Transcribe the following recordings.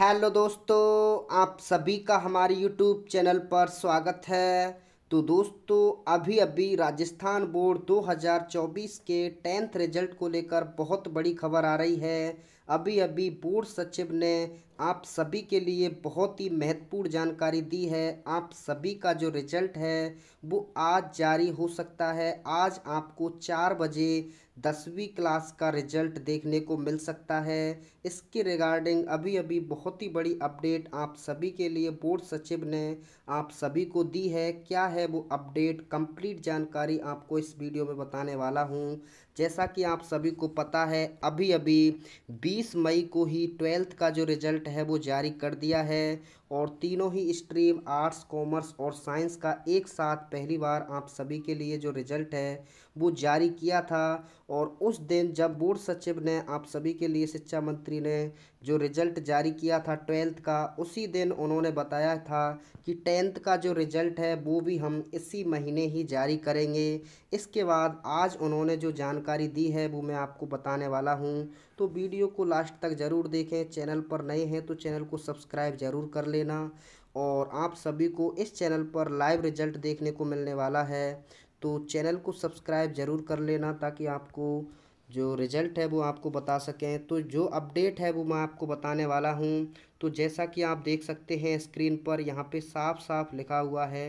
hello दोस्तों आप सभी का हमारे यूट्यूब चैनल पर स्वागत है तो दोस्तों अभी अभी राजस्थान बोर्ड 2024 के टेंथ रिजल्ट को लेकर बहुत बड़ी खबर आ रही है अभी अभी बोर्ड सचिव ने आप सभी के लिए बहुत ही महत्वपूर्ण जानकारी दी है आप सभी का जो रिजल्ट है वो आज जारी हो सकता है आज आपको चार बजे दसवीं क्लास का रिजल्ट देखने को मिल सकता है इसके रिगार्डिंग अभी अभी बहुत ही बड़ी अपडेट आप सभी के लिए बोर्ड सचिव ने आप सभी को दी है क्या है वो अपडेट कंप्लीट जानकारी आपको इस वीडियो में बताने वाला हूँ जैसा कि आप सभी को पता है अभी अभी बी बीस मई को ही ट्वेल्थ का जो रिजल्ट है वो जारी कर दिया है और तीनों ही स्ट्रीम आर्ट्स कॉमर्स और साइंस का एक साथ पहली बार आप सभी के लिए जो रिजल्ट है वो जारी किया था और उस दिन जब बोर्ड सचिव ने आप सभी के लिए शिक्षा मंत्री ने जो रिजल्ट जारी किया था ट्वेल्थ का उसी दिन उन्होंने बताया था कि टेंथ का जो रिजल्ट है वो भी हम इसी महीने ही जारी करेंगे इसके बाद आज उन्होंने जो जानकारी दी है वो मैं आपको बताने वाला हूँ तो वीडियो को लास्ट तक ज़रूर देखें चैनल पर नए हैं तो चैनल को सब्सक्राइब ज़रूर कर लेना और आप सभी को इस चैनल पर लाइव रिजल्ट देखने को मिलने वाला है तो चैनल को सब्सक्राइब ज़रूर कर लेना ताकि आपको जो रिज़ल्ट है वो आपको बता सकें तो जो अपडेट है वो मैं आपको बताने वाला हूँ तो जैसा कि आप देख सकते हैं स्क्रीन पर यहाँ पे साफ साफ लिखा हुआ है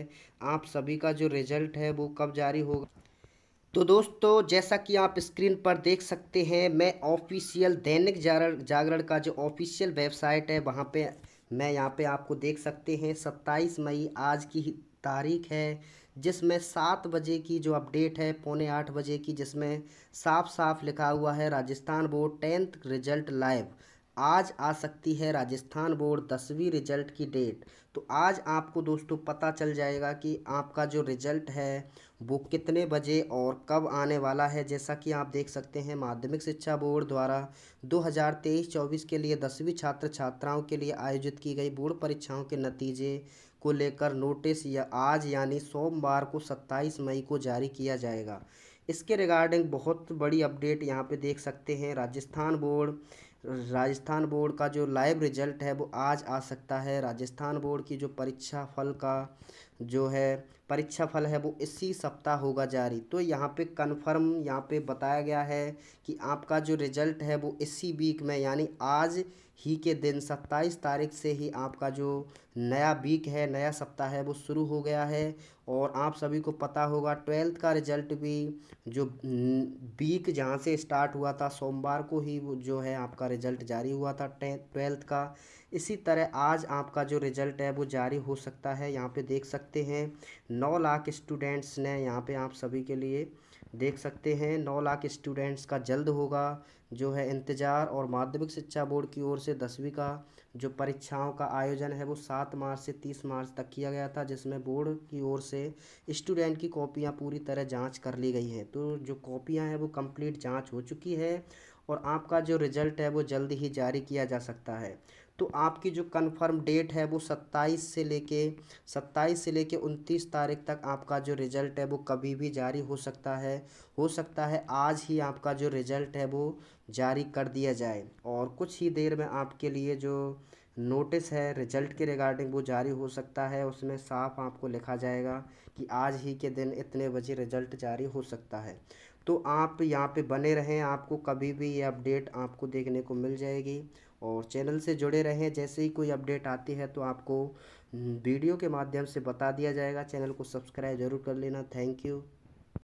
आप सभी का जो रिज़ल्ट है वो कब जारी होगा तो दोस्तों जैसा कि आप स्क्रीन पर देख सकते हैं मैं ऑफिशियल दैनिक जागरण का जो ऑफिशियल वेबसाइट है वहाँ पे मैं यहाँ पे आपको देख सकते हैं सत्ताईस मई आज की तारीख है जिसमें सात बजे की जो अपडेट है पौने आठ बजे की जिसमें साफ साफ लिखा हुआ है Rajasthan board tenth result live आज आ सकती है राजस्थान बोर्ड दसवीं रिजल्ट की डेट तो आज आपको दोस्तों पता चल जाएगा कि आपका जो रिजल्ट है वो कितने बजे और कब आने वाला है जैसा कि आप देख सकते हैं माध्यमिक शिक्षा बोर्ड द्वारा 2023-24 के लिए दसवीं छात्र छात्राओं के लिए आयोजित की गई बोर्ड परीक्षाओं के नतीजे को लेकर नोटिस या आज यानी सोमवार को 27 मई को जारी किया जाएगा इसके रिगार्डिंग बहुत बड़ी अपडेट यहाँ पे देख सकते हैं राजस्थान बोर्ड राजस्थान बोर्ड का जो लाइव रिजल्ट है वो आज आ सकता है राजस्थान बोर्ड की जो परीक्षा फल का जो है परीक्षा फल है वो इसी सप्ताह होगा जारी तो यहाँ पे कन्फर्म यहाँ पे बताया गया है कि आपका जो रिजल्ट है वो इसी वीक में यानी आज ही के दिन सत्ताईस तारीख से ही आपका जो नया वीक है नया सप्ताह है वो शुरू हो गया है और आप सभी को पता होगा ट्वेल्थ का रिजल्ट भी जो वीक जहाँ से स्टार्ट हुआ था सोमवार को ही वो जो है आपका रिज़ल्ट जारी हुआ था ट्वेल्थ का इसी तरह आज आपका जो रिज़ल्ट है वो जारी हो सकता है यहाँ पे देख सकते हैं नौ लाख स्टूडेंट्स ने यहाँ पे आप सभी के लिए देख सकते हैं नौ लाख स्टूडेंट्स का जल्द होगा जो है इंतज़ार और माध्यमिक शिक्षा बोर्ड की ओर से दसवीं का जो परीक्षाओं का आयोजन है वो सात मार्च से तीस मार्च तक किया गया था जिसमें बोर्ड की ओर से स्टूडेंट की कॉपियाँ पूरी तरह जांच कर ली गई हैं तो जो कॉपियाँ हैं वो कंप्लीट जांच हो चुकी है और आपका जो रिज़ल्ट है वो जल्द ही जारी किया जा सकता है तो आपकी जो कन्फर्म डेट है वो सत्ताईस से लेके सत्ताईस से लेके उनतीस तारीख तक आपका जो रिज़ल्ट है वो कभी भी जारी हो सकता है हो सकता है आज ही आपका जो रिज़ल्ट है वो जारी कर दिया जाए और कुछ ही देर में आपके लिए जो नोटिस है रिज़ल्ट के रिगार्डिंग वो जारी हो सकता है उसमें साफ आपको लिखा जाएगा कि आज ही के दिन इतने बजे रिजल्ट जारी हो सकता है तो आप यहाँ पे बने रहें आपको कभी भी ये अपडेट आपको देखने को मिल जाएगी और चैनल से जुड़े रहें जैसे ही कोई अपडेट आती है तो आपको वीडियो हम्म, के माध्यम से बता दिया जाएगा चैनल को सब्सक्राइब ज़रूर कर लेना थैंक यू